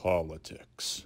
politics.